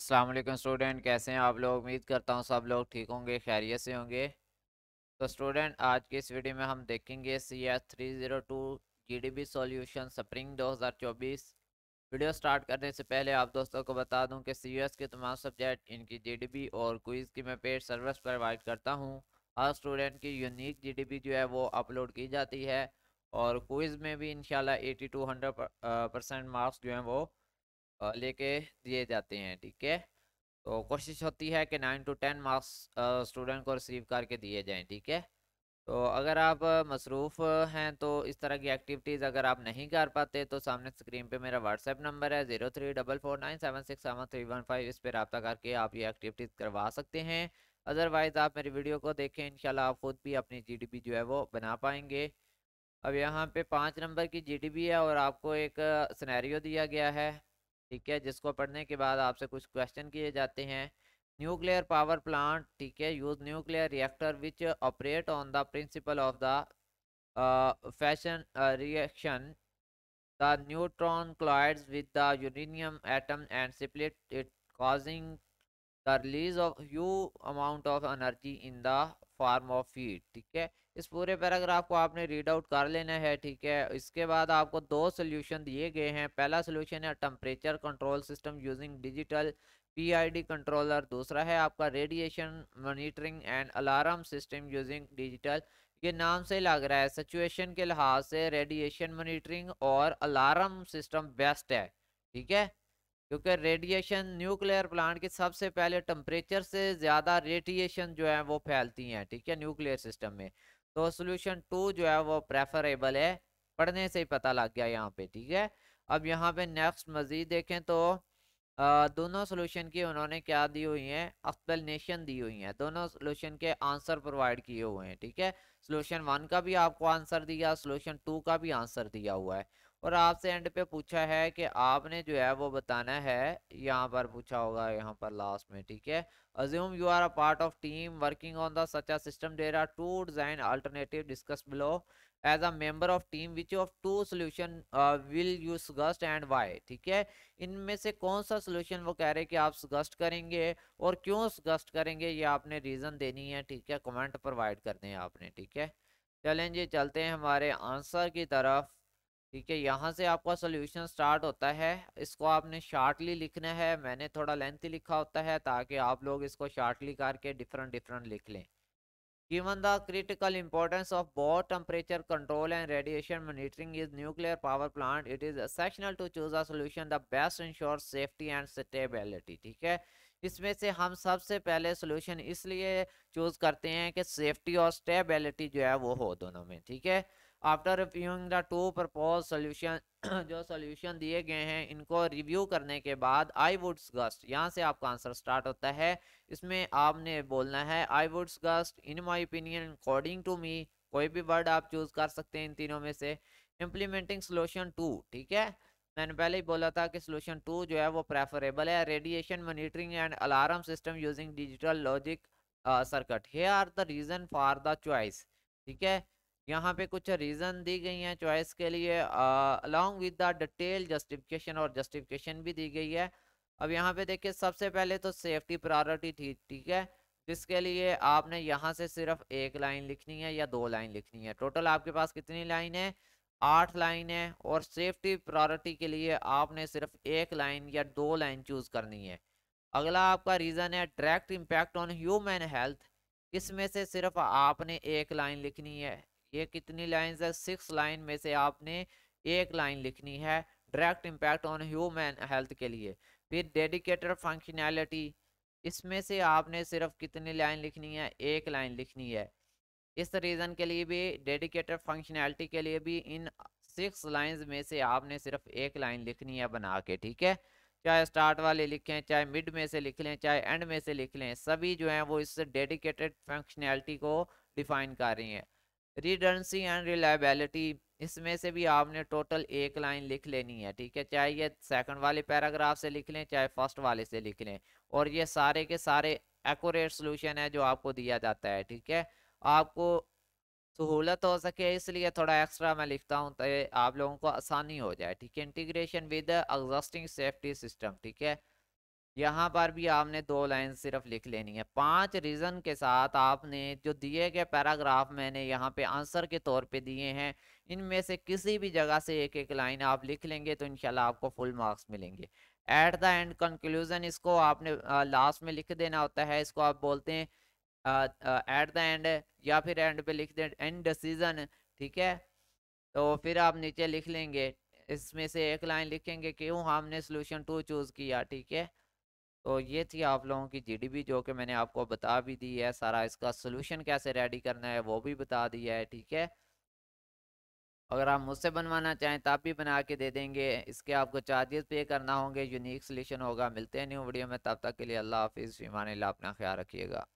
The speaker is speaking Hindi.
असलम स्टूडेंट कैसे हैं आप लोग उम्मीद करता हूँ सब लोग ठीक होंगे खैरियत से होंगे तो स्टूडेंट आज की इस वीडियो में हम देखेंगे C S three zero two G D B solution spring दो हज़ार चौबीस वीडियो स्टार्ट करने से पहले आप दोस्तों को बता दूं कि सी एस के तमाम सब्जेक्ट इनकी जी डी बी और क्विज़ की मैं पेड सर्विस प्रोवाइड करता हूँ हर स्टूडेंट की यूनिक जी डी बी जो है वो अपलोड की जाती है और क्विज़ में भी इन शाला eighty to hundred percent marks जो हैं वो लेके दिए जाते हैं ठीक है तो कोशिश होती है कि nine to ten marks student को रिसीव करके दिए जाएं ठीक है तो अगर आप मसरूफ़ हैं तो इस तरह की एक्टिविटीज़ अगर आप नहीं कर पाते तो सामने स्क्रीन पे मेरा व्हाट्सएप नंबर है zero three double four nine seven six seven three one five इस पर रबता करके आप ये एक्टिविटीज़ करवा सकते हैं अदरवाइज़ आप मेरी वीडियो को देखें इनशाला आप ख़ुद भी अपनी जी जो है वो बना पाएंगे अब यहाँ पे पाँच नंबर की जी है और आपको एक सिनेरियो दिया गया है ठीक है जिसको पढ़ने के बाद आपसे कुछ क्वेश्चन किए जाते हैं न्यूक्लियर पावर प्लांट ठीक है use nuclear reactor which operate on the principle of the fission reaction the neutron collides with the uranium atom and split it causing the release of huge amount of energy in the form of heat ठीक है इस पूरे पैराग्राफ को आपने रीड आउट कर लेना है ठीक है इसके बाद आपको दो सोल्यूशन दिए गए हैं पहला सोल्यूशन है temperature control system using digital PID controller दूसरा है आपका radiation monitoring and alarm system using digital ये नाम से लग रहा है सिचुएशन के लिहाज से रेडिएशन मॉनिटरिंग और अलार्म सिस्टम बेस्ट है ठीक है क्योंकि रेडिएशन न्यूक्लियर प्लांट की सबसे पहले टम्परेचर से ज़्यादा रेडिएशन जो है वो फैलती हैं ठीक है न्यूक्लियर सिस्टम में तो सोल्यूशन टू जो है वो प्रेफरेबल है पढ़ने से ही पता लग गया यहाँ पे ठीक है अब यहाँ पे नेक्स्ट मज़ीद देखें तो आ, दोनों सोल्यूशन की उन्होंने क्या दी हुई है एक्सप्लेनेशन दी हुई है दोनों सोल्यूशन के आंसर प्रोवाइड किए हुए हैं ठीक है सोल्यूशन वन का भी आपको आंसर दिया सोल्यूशन टू का भी आंसर दिया हुआ है और आपसे एंड पे पूछा है कि आपने जो है वो बताना है यहाँ पर पूछा होगा यहाँ पर लास्ट में ठीक है assume you are a part of team working on the such system there are two design alternative discuss below as a member of team which of two solution will you suggest and why ठीक है इनमें से कौन सा सोल्यूशन वो कह रहे हैं कि आप सगस्ट करेंगे और क्यों सगस्ट करेंगे ये आपने रीज़न देनी है ठीक है कमेंट प्रोवाइड करने हैं आपने ठीक है चलें जी चलते हैं हमारे आंसर की तरफ ठीक है यहाँ से आपका सोल्यूशन स्टार्ट होता है इसको आपने शार्टली लिखना है मैंने थोड़ा लेंथ लिखा होता है ताकि आप लोग इसको शार्टली करके डिफरेंट डिफरेंट लिख लें given the critical importance of both temperature control and radiation monitoring is nuclear power plant it is असेक्शनल to choose a solution the best ensure safety and stability ठीक है इसमें से हम सबसे पहले सोल्यूशन इसलिए चूज करते हैं कि सेफ्टी और स्टेबिलिटी जो है वो हो दोनों में ठीक है after reviewing the two propose solution जो सोल्यूशन दिए गए हैं इनको रिव्यू करने के बाद आई वुड्स गस्ट यहाँ से आपका आंसर स्टार्ट होता है इसमें आपने बोलना है I would suggest in my opinion according to me कोई भी वर्ड आप चूज कर सकते हैं इन तीनों में से इम्प्लीमेंटिंग सोल्यूशन टू ठीक है मैंने पहले ही बोला था कि सोल्यूशन टू जो है वो प्रेफरेबल है radiation monitoring and alarm system using digital logic circuit here are the reason for the choice ठीक है यहाँ पे कुछ रीज़न दी गई हैं चॉइस के लिए along with the detail justification और जस्टिफिकेशन भी दी गई है अब यहाँ पे देखिए सबसे पहले तो सेफ्टी प्रायोरिटी थी ठीक है जिसके लिए आपने यहाँ से सिर्फ एक लाइन लिखनी है या दो लाइन लिखनी है टोटल आपके पास कितनी लाइन है आठ लाइन है और सेफ्टी प्रायोरिटी के लिए आपने सिर्फ एक लाइन या दो लाइन चूज करनी है अगला आपका रीज़न है direct impact on human health इसमें से सिर्फ आपने एक लाइन लिखनी है ये कितनी लाइंस है सिक्स लाइन में से आपने एक लाइन लिखनी है direct impact on human health के लिए फिर डेडिकेटेड फंक्शनैलिटी इसमें से आपने सिर्फ कितनी लाइन लिखनी है एक लाइन लिखनी है इस रीज़न के लिए भी डेडिकेटेड फंक्शनैलिटी के लिए भी इन सिक्स लाइंस में से आपने सिर्फ एक लाइन लिखनी है बना के ठीक है चाहे स्टार्ट वाले लिखें चाहे मिड में से लिख लें चाहे एंड में से लिख लें सभी जो हैं वो इस डेडिकेटेड फंक्शनैलिटी को डिफाइन कर रही हैं रिडंसी एंड रिलायबिलिटी इसमें से भी आपने टोटल एक लाइन लिख लेनी है ठीक है चाहे ये सेकंड वाले पैराग्राफ से लिख लें चाहे फर्स्ट वाले से लिख लें और ये सारे के सारे एकोरेट सोल्यूशन है जो आपको दिया जाता है ठीक है आपको सहूलत हो सके इसलिए थोड़ा एक्स्ट्रा मैं लिखता हूँ तो आप लोगों को आसानी हो जाए ठीक है integration with existing safety system ठीक है यहाँ पर भी आपने दो लाइन सिर्फ लिख लेनी है पांच रीज़न के साथ आपने जो दिए गए पैराग्राफ मैंने यहाँ पे आंसर के तौर पे दिए हैं इनमें से किसी भी जगह से एक एक लाइन आप लिख लेंगे तो इनशाला आपको फुल मार्क्स मिलेंगे एट द एंड कंक्लूजन इसको आपने लास्ट में लिख देना होता है इसको आप बोलते हैं एट द एंड या फिर एंड पे लिख दे एंड डिसीजन ठीक है तो फिर आप नीचे लिख लेंगे इसमें से एक लाइन लिखेंगे क्यों हमने सोल्यूशन टू चूज़ किया ठीक है तो ये थी आप लोगों की जीडीपी जो कि मैंने आपको बता भी दी है सारा इसका सोल्यूशन कैसे रेडी करना है वो भी बता दिया है ठीक है अगर आप मुझसे बनवाना चाहें तो आप भी बना के दे देंगे इसके आपको चार्जेस पे करना होंगे यूनिक सोल्यूशन होगा मिलते हैं न्यू वीडियो में तब तक के लिए अल्लाह हाफिज़ ईमान अपना ख्याल रखिएगा